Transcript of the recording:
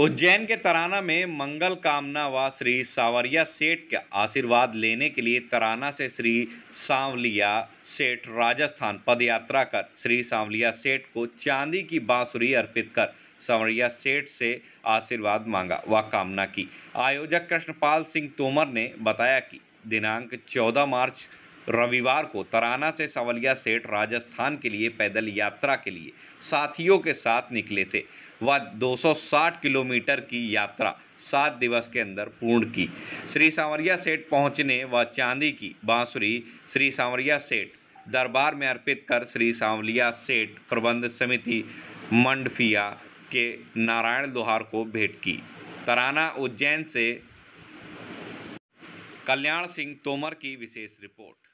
उज्जैन के तराना में मंगल कामना व श्री सावरिया सेठ का आशीर्वाद लेने के लिए तराना से श्री सांवलिया सेठ राजस्थान पदयात्रा कर श्री सांवलिया सेठ को चांदी की बांसुरी अर्पित कर सांवरिया सेठ से आशीर्वाद मांगा व कामना की आयोजक कृष्णपाल सिंह तोमर ने बताया कि दिनांक 14 मार्च रविवार को तराना से सवलिया सेठ राजस्थान के लिए पैदल यात्रा के लिए साथियों के साथ निकले थे वह 260 किलोमीटर की यात्रा सात दिवस के अंदर पूर्ण की श्री सांवरिया सेठ पहुंचने व चांदी की बांसुरी श्री सांवरिया सेठ दरबार में अर्पित कर श्री सांवलिया सेठ प्रबंध समिति मंडफिया के नारायण लोहार को भेंट की तराना उज्जैन से कल्याण सिंह तोमर की विशेष रिपोर्ट